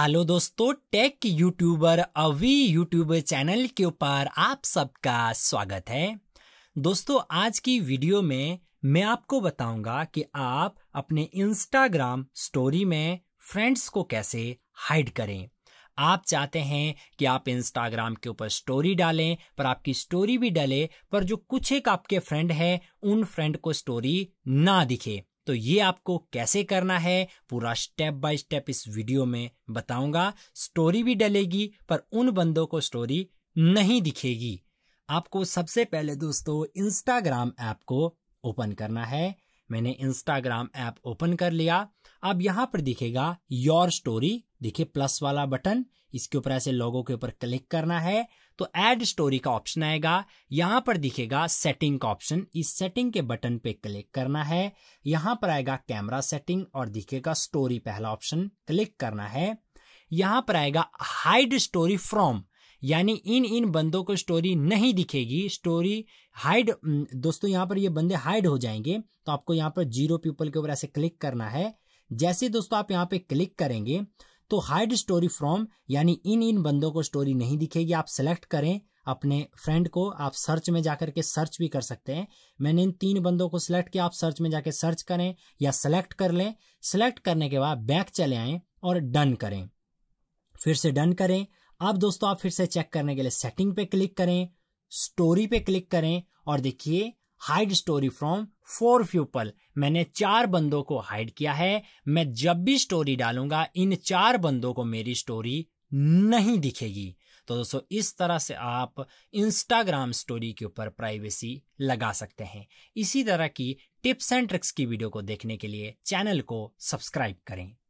hello दोस्तों tech YouTuber Avi YouTube channel के ऊपर आप सबका स्वागत है दोस्तों आज की वीडियो में मैं आपको बताऊंगा कि आप अपने इंस्टाग्राम स्टोरी में फ्रेंड्स को कैसे हाइड करें आप चाहते हैं कि आप इंस्टाग्राम के ऊपर स्टोरी डालें पर आपकी स्टोरी भी डले पर जो कुछ एक आपके फ्रेंड हैं उन फ्रेंड को स्टोरी ना दिखे तो ये आपको कैसे करना है पूरा स्टेप बाय स्टेप इस वीडियो में बताऊंगा स्टोरी भी डलेगी पर उन बंदों को स्टोरी नहीं दिखेगी आपको सबसे पहले दोस्तों इंस्टाग्राम ऐप को ओपन करना है मैंने इंस्टाग्राम ऐप ओपन कर लिया अब यहां पर दिखेगा योर स्टोरी देखिए प्लस वाला बटन इसके ऊपर ऐसे लोगों के ऊपर क्लिक करना है तो ऐड स्टोरी का ऑप्शन आएगा यहां पर दिखेगा सेटिंग का ऑप्शन इस सेटिंग के बटन पे क्लिक करना है यहां पर आएगा कैमरा सेटिंग और दिखेगा स्टोरी पहला ऑप्शन क्लिक करना है यहां पर आएगा हाइड स्टोरी फ्रॉम यानी इन इन बंदों को स्टोरी नहीं दिखेगी स्टोरी हाइड हम्म, दोस्तों यहां पर ये बंदे हाइड हो जाएंगे तो आपको यहाँ पर जीरो पीपल के ऊपर ऐसे क्लिक करना है जैसे दोस्तों आप यहाँ पे क्लिक करेंगे तो हाइड स्टोरी फ्रॉम यानी इन इन बंदों को स्टोरी नहीं दिखेगी आप सेलेक्ट करें अपने फ्रेंड को आप सर्च में जाकर के सर्च भी कर सकते हैं मैंने इन तीन बंदों को सिलेक्ट किया आप सर्च में जाके सर्च करें या सेलेक्ट कर लें सेलेक्ट करने के बाद बैक चले आए और डन करें फिर से डन करें अब दोस्तों आप फिर से चेक करने के लिए सेटिंग पे क्लिक करें स्टोरी पे क्लिक करें और देखिए hide story from four people मैंने चार बंदों को हाइड किया है मैं जब भी स्टोरी डालूंगा इन चार बंदों को मेरी स्टोरी नहीं दिखेगी तो दोस्तों इस तरह से आप इंस्टाग्राम स्टोरी के ऊपर प्राइवेसी लगा सकते हैं इसी तरह की टिप्स एंड ट्रिक्स की वीडियो को देखने के लिए चैनल को सब्सक्राइब करें